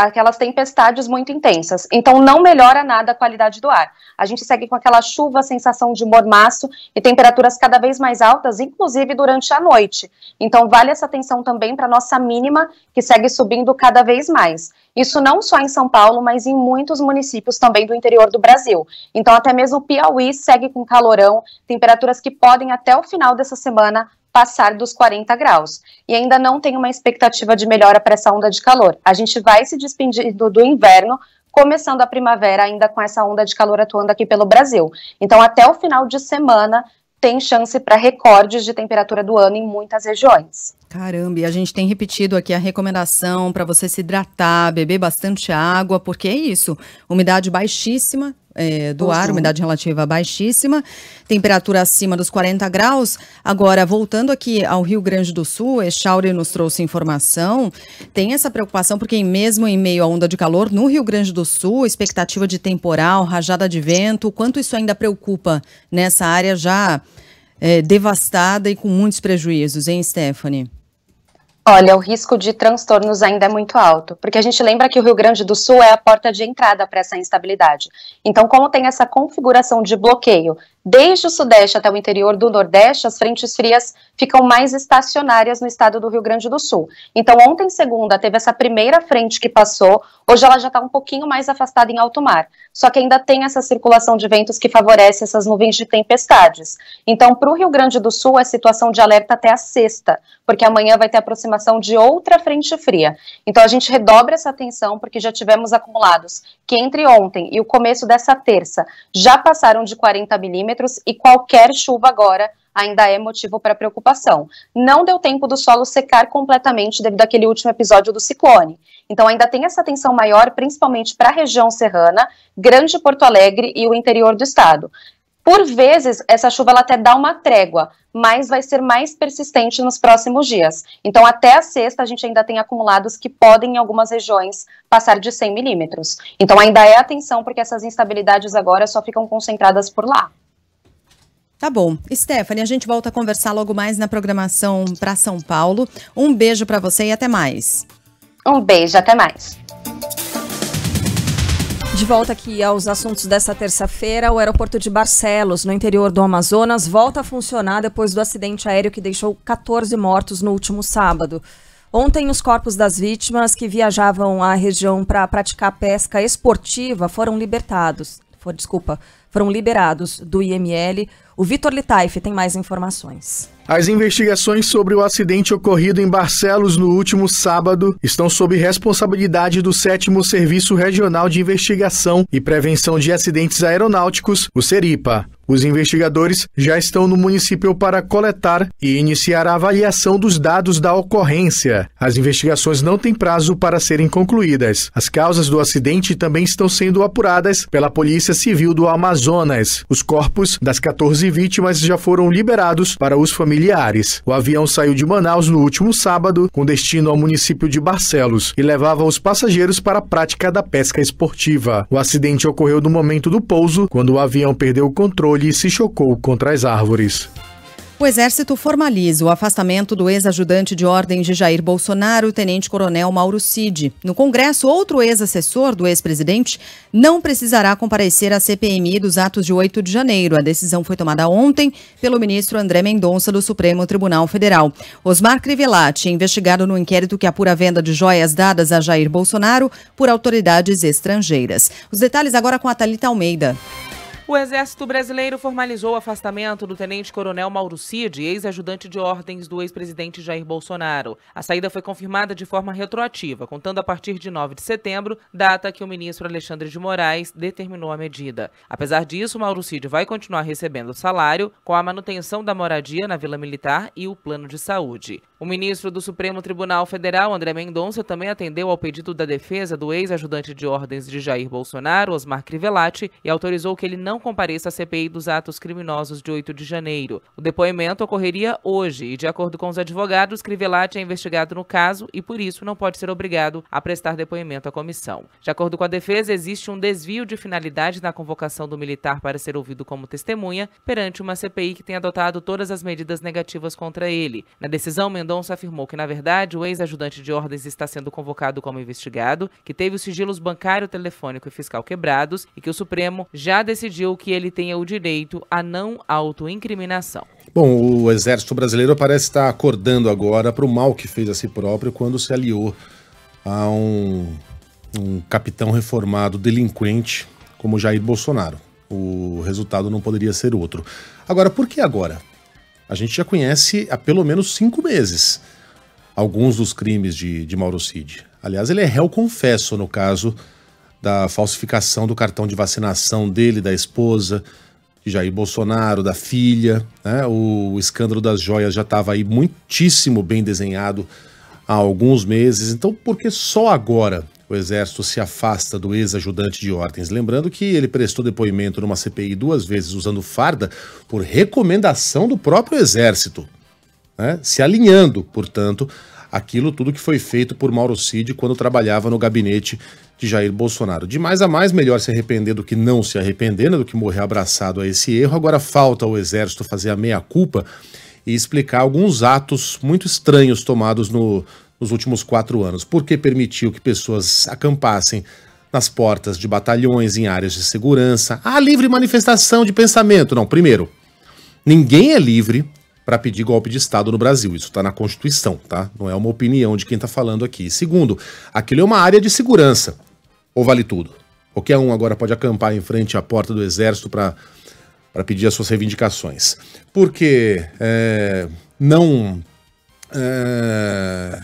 [SPEAKER 11] aquelas tempestades muito intensas. Então não melhora nada a qualidade do ar. A gente segue com aquela chuva, sensação de mormaço e temperaturas cada vez mais altas, inclusive durante a noite. Então vale essa atenção também para nossa mínima, que segue subindo cada vez mais. Isso não só em São Paulo, mas em muitos municípios também do interior do Brasil. Então até mesmo o Piauí segue com calorão, temperaturas que podem até o final dessa semana passar dos 40 graus. E ainda não tem uma expectativa de melhora para essa onda de calor. A gente vai se despedindo do inverno, começando a primavera ainda com essa onda de calor atuando aqui pelo Brasil. Então, até o final de semana, tem chance para recordes de temperatura do ano em muitas
[SPEAKER 4] regiões. Caramba, e a gente tem repetido aqui a recomendação para você se hidratar, beber bastante água, porque é isso, umidade baixíssima é, do ar, é. umidade relativa baixíssima, temperatura acima dos 40 graus. Agora, voltando aqui ao Rio Grande do Sul, Echauri nos trouxe informação, tem essa preocupação porque mesmo em meio à onda de calor no Rio Grande do Sul, expectativa de temporal, rajada de vento, quanto isso ainda preocupa nessa área já é, devastada e com muitos prejuízos, hein, Stephanie? Olha,
[SPEAKER 11] o risco de transtornos ainda é muito alto, porque a gente lembra que o Rio Grande do Sul é a porta de entrada para essa instabilidade. Então, como tem essa configuração de bloqueio Desde o sudeste até o interior do nordeste, as frentes frias ficam mais estacionárias no estado do Rio Grande do Sul. Então, ontem, segunda, teve essa primeira frente que passou, hoje ela já está um pouquinho mais afastada em alto mar. Só que ainda tem essa circulação de ventos que favorece essas nuvens de tempestades. Então, para o Rio Grande do Sul, é situação de alerta até a sexta, porque amanhã vai ter aproximação de outra frente fria. Então, a gente redobra essa atenção, porque já tivemos acumulados que entre ontem e o começo dessa terça já passaram de 40 milímetros e qualquer chuva agora ainda é motivo para preocupação. Não deu tempo do solo secar completamente devido àquele último episódio do ciclone. Então ainda tem essa atenção maior, principalmente para a região serrana, Grande Porto Alegre e o interior do estado. Por vezes, essa chuva ela até dá uma trégua, mas vai ser mais persistente nos próximos dias. Então, até a sexta, a gente ainda tem acumulados que podem, em algumas regiões, passar de 100 milímetros. Então, ainda é atenção, porque essas instabilidades agora só ficam concentradas por lá.
[SPEAKER 4] Tá bom. Stephanie, a gente volta a conversar logo mais na programação para São Paulo. Um beijo para você e até mais. Um beijo, até mais.
[SPEAKER 1] De volta aqui aos assuntos desta terça-feira, o aeroporto de Barcelos, no interior do Amazonas, volta a funcionar depois do acidente aéreo que deixou 14 mortos no último sábado. Ontem, os corpos das vítimas que viajavam à região para praticar pesca esportiva foram libertados. For, desculpa, foram liberados do IML o Vitor Litaif tem mais informações.
[SPEAKER 2] As investigações sobre o acidente ocorrido em Barcelos no último sábado estão sob responsabilidade do 7 Serviço Regional de Investigação e Prevenção de Acidentes Aeronáuticos, o SERIPA. Os investigadores já estão no município para coletar e iniciar a avaliação dos dados da ocorrência. As investigações não têm prazo para serem concluídas. As causas do acidente também estão sendo apuradas pela Polícia Civil do Amazonas. Os corpos das 14 vítimas já foram liberados para os familiares familiares. O avião saiu de Manaus no último sábado, com destino ao município de Barcelos, e levava os passageiros para a prática da pesca esportiva. O acidente ocorreu no momento do pouso, quando o avião perdeu o controle e se chocou contra as árvores.
[SPEAKER 4] O Exército formaliza o afastamento do ex-ajudante de ordem de Jair Bolsonaro, o tenente-coronel Mauro Cid. No Congresso, outro ex-assessor do ex-presidente não precisará comparecer à CPMI dos atos de 8 de janeiro. A decisão foi tomada ontem pelo ministro André Mendonça do Supremo Tribunal Federal. Osmar Crivellati, investigado no inquérito que apura a venda de joias dadas a Jair Bolsonaro por autoridades estrangeiras. Os detalhes agora com a Thalita Almeida.
[SPEAKER 12] O Exército Brasileiro formalizou o afastamento do tenente-coronel Mauro Cid, ex-ajudante de ordens do ex-presidente Jair Bolsonaro. A saída foi confirmada de forma retroativa, contando a partir de 9 de setembro, data que o ministro Alexandre de Moraes determinou a medida. Apesar disso, Mauro Cid vai continuar recebendo salário, com a manutenção da moradia na Vila Militar e o plano de saúde. O ministro do Supremo Tribunal Federal, André Mendonça, também atendeu ao pedido da defesa do ex-ajudante de ordens de Jair Bolsonaro, Osmar Crivellati, e autorizou que ele não não compareça à CPI dos atos criminosos de 8 de janeiro. O depoimento ocorreria hoje e, de acordo com os advogados, Crivellati é investigado no caso e, por isso, não pode ser obrigado a prestar depoimento à comissão. De acordo com a defesa, existe um desvio de finalidade na convocação do militar para ser ouvido como testemunha perante uma CPI que tem adotado todas as medidas negativas contra ele. Na decisão, Mendonça afirmou que, na verdade, o ex-ajudante de ordens está sendo convocado como investigado, que teve os sigilos bancário, telefônico e fiscal quebrados e que o Supremo já decidiu exigiu que ele tenha o direito à não autoincriminação.
[SPEAKER 3] Bom, o exército brasileiro parece estar acordando agora para o mal que fez a si próprio quando se aliou a um, um capitão reformado delinquente como Jair Bolsonaro. O resultado não poderia ser outro. Agora, por que agora? A gente já conhece há pelo menos cinco meses alguns dos crimes de, de Mauro Cid. Aliás, ele é réu confesso no caso da falsificação do cartão de vacinação dele, da esposa, de Jair Bolsonaro, da filha. Né? O escândalo das joias já estava aí muitíssimo bem desenhado há alguns meses. Então, por que só agora o Exército se afasta do ex-ajudante de ordens? Lembrando que ele prestou depoimento numa CPI duas vezes usando farda por recomendação do próprio Exército. Né? Se alinhando, portanto, aquilo tudo que foi feito por Mauro Cid quando trabalhava no gabinete de Jair Bolsonaro. De mais a mais, melhor se arrepender do que não se arrepender, né, do que morrer abraçado a esse erro. Agora falta ao Exército fazer a meia-culpa e explicar alguns atos muito estranhos tomados no, nos últimos quatro anos. Por que permitiu que pessoas acampassem nas portas de batalhões, em áreas de segurança? A ah, livre manifestação de pensamento. Não, primeiro, ninguém é livre para pedir golpe de Estado no Brasil. Isso está na Constituição, tá? Não é uma opinião de quem está falando aqui. Segundo, aquilo é uma área de segurança. Ou vale tudo? Qualquer um agora pode acampar em frente à porta do Exército para pedir as suas reivindicações. Porque é, não. É,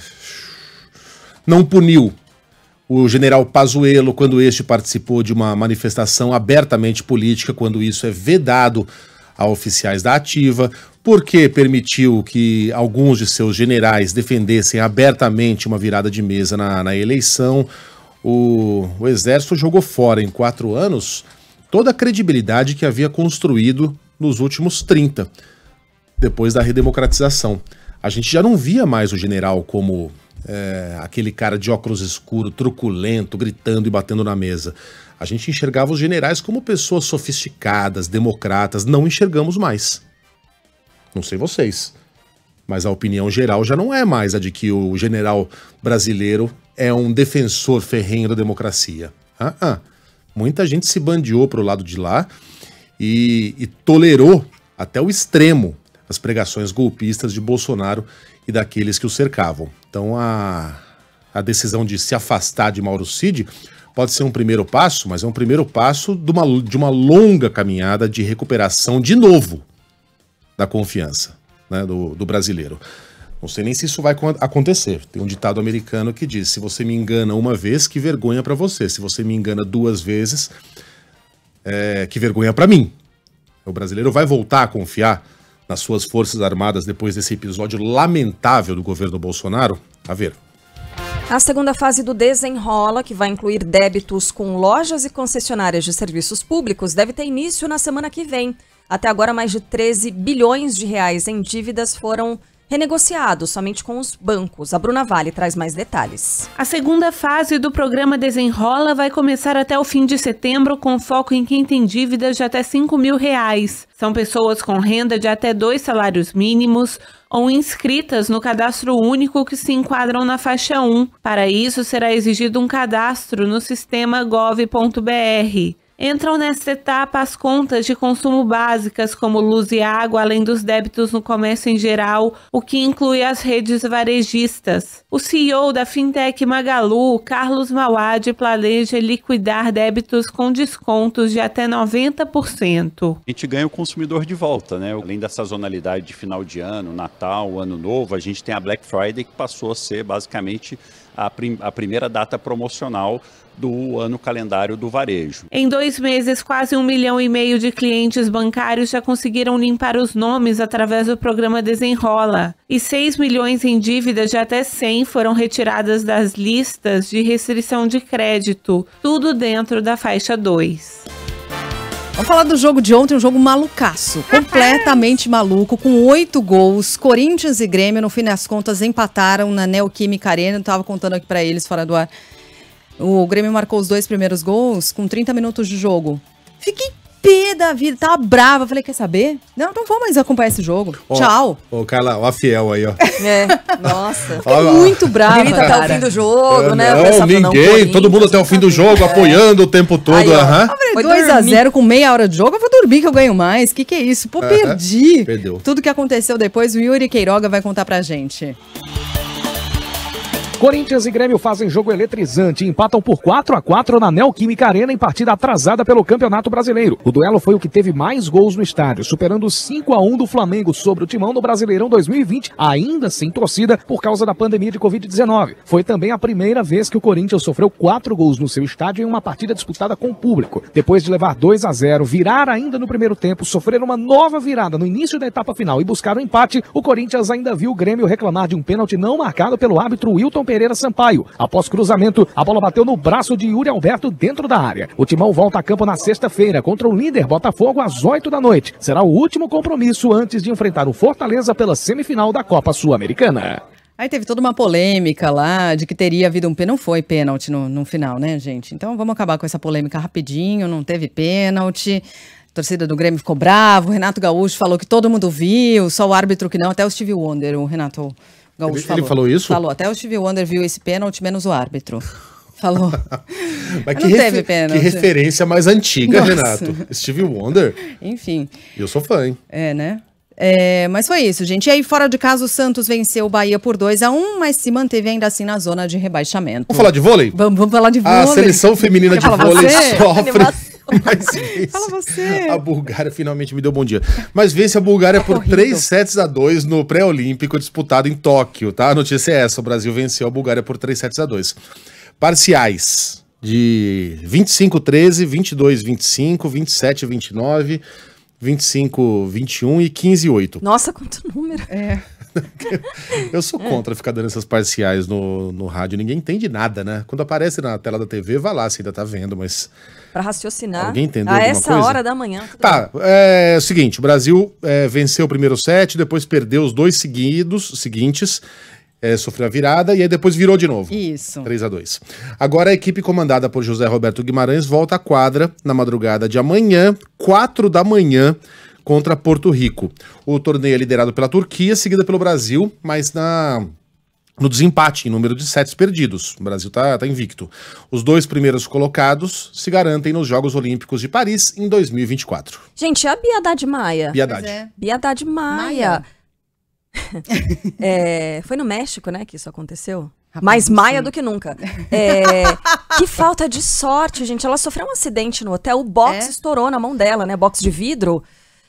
[SPEAKER 3] não puniu o general Pazuello quando este participou de uma manifestação abertamente política, quando isso é vedado a oficiais da ativa porque permitiu que alguns de seus generais defendessem abertamente uma virada de mesa na, na eleição, o, o, exército jogou fora em quatro anos toda a credibilidade que havia construído nos últimos 30, depois da redemocratização. A gente já não via mais o general como é, aquele cara de óculos escuros, truculento, gritando e batendo na mesa. A gente enxergava os generais como pessoas sofisticadas, democratas, não enxergamos mais. Não sei vocês. Mas a opinião geral já não é mais a de que o general brasileiro é um defensor ferrenho da democracia. Ah, ah. Muita gente se bandeou para o lado de lá e, e tolerou até o extremo as pregações golpistas de Bolsonaro e daqueles que o cercavam. Então a, a decisão de se afastar de Mauro Cid pode ser um primeiro passo, mas é um primeiro passo de uma, de uma longa caminhada de recuperação de novo da confiança né, do, do brasileiro. Não sei nem se isso vai acontecer. Tem um ditado americano que diz: se você me engana uma vez, que vergonha para você. Se você me engana duas vezes, é, que vergonha para mim. O brasileiro vai voltar a confiar nas suas forças armadas depois desse episódio lamentável do governo Bolsonaro? A ver.
[SPEAKER 1] A segunda fase do Desenrola, que vai incluir débitos com lojas e concessionárias de serviços públicos, deve ter início na semana que vem. Até agora, mais de 13 bilhões de reais em dívidas foram renegociado somente com os bancos. A Bruna Vale traz mais detalhes.
[SPEAKER 13] A segunda fase do programa Desenrola vai começar até o fim de setembro, com foco em quem tem dívidas de até 5 mil reais. São pessoas com renda de até dois salários mínimos ou inscritas no cadastro único que se enquadram na faixa 1. Para isso, será exigido um cadastro no sistema gov.br. Entram nesta etapa as contas de consumo básicas, como luz e água, além dos débitos no comércio em geral, o que inclui as redes varejistas. O CEO da fintech Magalu, Carlos Mauad, planeja liquidar débitos com descontos de até 90%. A
[SPEAKER 4] gente ganha o
[SPEAKER 3] consumidor de volta, né? Além da sazonalidade de final de ano, Natal, Ano Novo, a gente tem a Black Friday que passou a ser basicamente a, prim a primeira data promocional do ano calendário do varejo.
[SPEAKER 13] Em dois meses, quase um milhão e meio de clientes bancários já conseguiram limpar os nomes através do programa Desenrola. E 6 milhões em dívidas de até 100 foram retiradas das listas de restrição de crédito, tudo dentro da faixa 2.
[SPEAKER 4] Vamos falar do jogo de ontem, um jogo malucaço, completamente maluco, com oito gols. Corinthians e Grêmio, no fim das contas, empataram na Neoquímica Arena. Eu tava contando aqui para eles fora do ar. O Grêmio marcou os dois primeiros gols com 30 minutos de jogo. Fiquei pé da vida, tava brava. Falei, quer saber? Não, não vou mais acompanhar esse jogo. Ó, Tchau.
[SPEAKER 3] Ô, Carla, ó a Fiel aí, ó.
[SPEAKER 4] É, nossa.
[SPEAKER 3] Fiquei muito brava, Grita até o fim do jogo, é, né? Não, pensava, tá ninguém, não, todo mundo até o fim do jogo, é. apoiando o tempo todo. Aham.
[SPEAKER 4] Uh -huh. 2x0 com meia hora de jogo, eu vou dormir que eu ganho mais. Que que é isso? Pô, uh perdi. Perdeu. Tudo que aconteceu depois, o Yuri Queiroga vai contar pra gente.
[SPEAKER 2] Corinthians e Grêmio fazem jogo eletrizante e empatam por 4 a 4 na Neoquímica Arena em partida atrasada pelo Campeonato Brasileiro. O duelo foi o que teve mais gols no estádio, superando 5 a 1 do Flamengo sobre o Timão no Brasileirão 2020, ainda sem torcida por causa da pandemia de Covid-19. Foi também a primeira vez que o Corinthians sofreu 4 gols no seu estádio em uma partida disputada com o público. Depois de levar 2 a 0, virar ainda no primeiro tempo, sofrer uma nova virada no início da etapa final e buscar o um empate, o Corinthians ainda viu o Grêmio reclamar de um pênalti não marcado pelo árbitro Wilton Pereira Sampaio. Após cruzamento, a bola bateu no braço de Yuri Alberto dentro da área. O Timão volta a campo na sexta-feira contra o líder Botafogo às 8 da noite. Será o último compromisso antes de enfrentar o Fortaleza pela semifinal da Copa Sul-Americana.
[SPEAKER 4] Aí teve toda uma polêmica lá de que teria havido um pênalti. Não foi pênalti no, no final, né, gente? Então vamos acabar com essa polêmica rapidinho. Não teve pênalti. A torcida do Grêmio ficou bravo. O Renato Gaúcho falou que todo mundo viu, só o árbitro que não. Até o Steve Wonder, o Renato Gaúcho ele, falou. ele falou isso? Falou. Até o Steve Wonder viu esse pênalti, menos o árbitro. Falou. Mas que, refer pênalti. que, referência
[SPEAKER 3] mais antiga, Nossa. Renato. Steve Wonder. Enfim. Eu
[SPEAKER 10] sou fã, hein?
[SPEAKER 4] É, né? É, mas foi isso, gente. E aí, fora de casa, o Santos venceu o Bahia por 2 a 1 mas se manteve ainda assim na zona de rebaixamento. Vamos falar de vôlei? Vamos, vamos falar de ah, vôlei. A seleção
[SPEAKER 3] feminina de vôlei sofre. Mas vê
[SPEAKER 4] Fala você.
[SPEAKER 3] A Bulgária finalmente me deu bom dia. Mas vence a Bulgária tá por corrido. 3 sets a 2 no pré-olímpico disputado em Tóquio, tá? A notícia é essa: o Brasil venceu a Bulgária por 3 sets a 2. Parciais de 25-13, 22-25, 27-29. 25, 21 e 15, 8.
[SPEAKER 1] Nossa, quanto número! É. eu sou contra
[SPEAKER 3] ficar dando essas parciais no, no rádio. Ninguém entende nada, né? Quando aparece na tela da TV, vai lá, se ainda tá vendo, mas.
[SPEAKER 1] Pra raciocinar. Alguém entendeu? Ah, a essa coisa? hora da manhã. Tá,
[SPEAKER 3] é, é o seguinte: o Brasil é, venceu o primeiro set, depois perdeu os dois seguidos, seguintes. É, sofreu a virada e aí depois virou de novo. Isso. 3 a 2 Agora a equipe comandada por José Roberto Guimarães volta à quadra na madrugada de amanhã, 4 da manhã, contra Porto Rico. O torneio é liderado pela Turquia, seguida pelo Brasil, mas na no desempate em número de sets perdidos. O Brasil está tá invicto. Os dois primeiros colocados se garantem nos Jogos Olímpicos de Paris em 2024.
[SPEAKER 1] Gente, a Biedade Maia. Biedade. É. Biadade Maia. Maia. é, foi no México, né, que isso aconteceu? Rapaz, Mais maia sim. do que nunca. É, que falta de sorte, gente. Ela sofreu um acidente no hotel, o box é. estourou na mão dela, né? Box de vidro.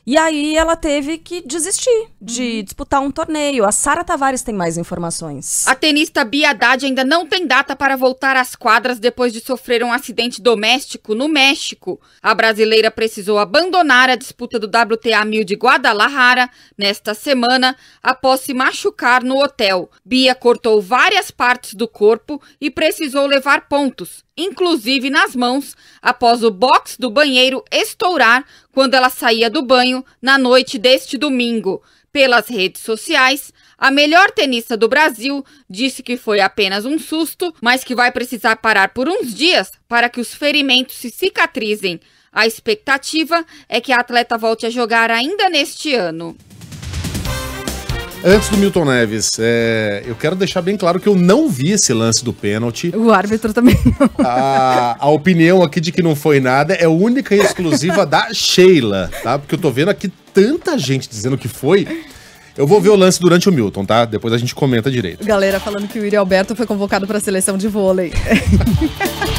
[SPEAKER 1] E aí ela teve que desistir de uhum. disputar um torneio. A Sara Tavares tem mais informações.
[SPEAKER 9] A tenista Bia Haddad ainda não tem data para voltar às quadras depois de sofrer um acidente doméstico no México. A brasileira precisou abandonar a disputa do WTA 1000 de Guadalajara nesta semana após se machucar no hotel. Bia cortou várias partes do corpo e precisou levar pontos, inclusive nas mãos, após o box do banheiro estourar quando ela saía do banho na noite deste domingo. Pelas redes sociais, a melhor tenista do Brasil disse que foi apenas um susto, mas que vai precisar parar por uns dias para que os ferimentos se cicatrizem. A expectativa é que a atleta volte a jogar ainda neste ano.
[SPEAKER 3] Antes do Milton Neves, é, eu quero deixar bem claro que eu não vi esse lance do pênalti.
[SPEAKER 9] O árbitro
[SPEAKER 4] também
[SPEAKER 3] não. A, a opinião aqui de que não foi nada é única e exclusiva da Sheila, tá? Porque eu tô vendo aqui tanta gente dizendo que foi. Eu vou ver o lance durante o Milton, tá? Depois a gente comenta direito.
[SPEAKER 6] Galera falando que o Yuri Alberto foi convocado para a seleção de vôlei.